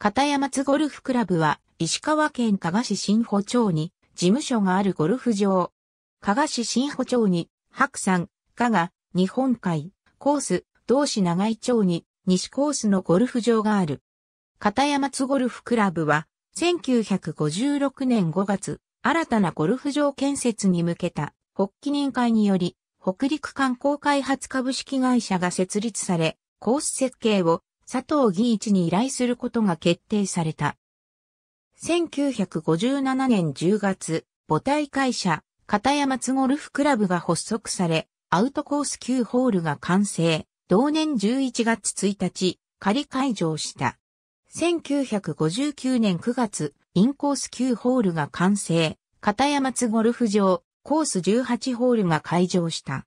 片山津ゴルフクラブは、石川県加賀市新保町に、事務所があるゴルフ場。加賀市新保町に、白山、加賀、日本海、コース、同市長井町に、西コースのゴルフ場がある。片山津ゴルフクラブは、1956年5月、新たなゴルフ場建設に向けた、発起人会により、北陸観光開発株式会社が設立され、コース設計を佐藤義一に依頼することが決定された。1957年10月、母体会社、片山津ゴルフクラブが発足され、アウトコース9ホールが完成、同年11月1日、仮開場した。1959年9月、インコース9ホールが完成、片山津ゴルフ場、コース18ホールが開場した。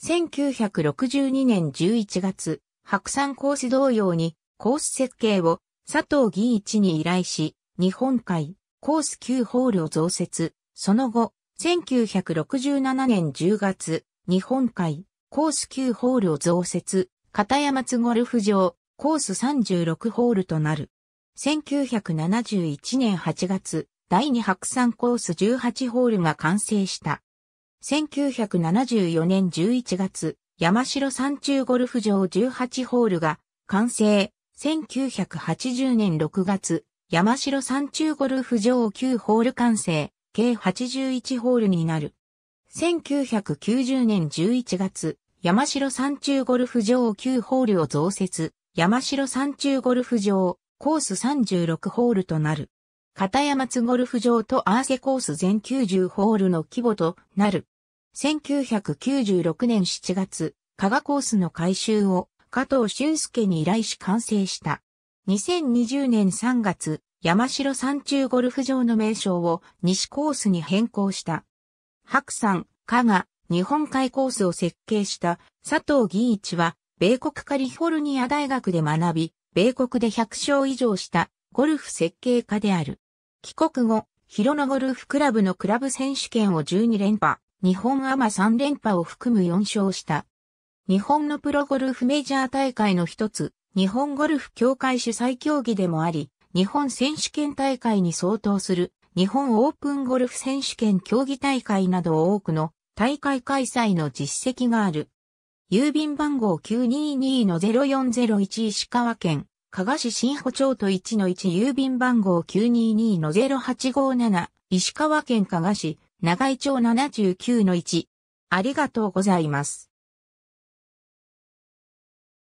1962年11月、白山コース同様に、コース設計を佐藤義一に依頼し、日本海、コース9ホールを増設。その後、1967年10月、日本海、コース9ホールを増設、片山津ゴルフ場、コース36ホールとなる。1971年8月、第2白山コース18ホールが完成した。1974年11月、山城山中ゴルフ場18ホールが完成。1980年6月、山城山中ゴルフ場9ホール完成、計81ホールになる。1990年11月、山城山中ゴルフ場9ホールを増設、山城山中ゴルフ場、コース36ホールとなる。片山津ゴルフ場とアーセコース全90ホールの規模となる。1996年7月、加賀コースの改修を加藤俊介に依頼し完成した。2020年3月、山城山中ゴルフ場の名称を西コースに変更した。白山、加賀、日本海コースを設計した佐藤義一は、米国カリフォルニア大学で学び、米国で100勝以上したゴルフ設計家である。帰国後、広野ゴルフクラブのクラブ選手権を12連覇。日本アマ3連覇を含む4勝した。日本のプロゴルフメジャー大会の一つ、日本ゴルフ協会主催競技でもあり、日本選手権大会に相当する日本オープンゴルフ選手権競技大会など多くの大会開催の実績がある。郵便番号922-0401石川県、加賀市新保町と1-1郵便番号922-0857石川県加賀市長井町79の1。ありがとうございます。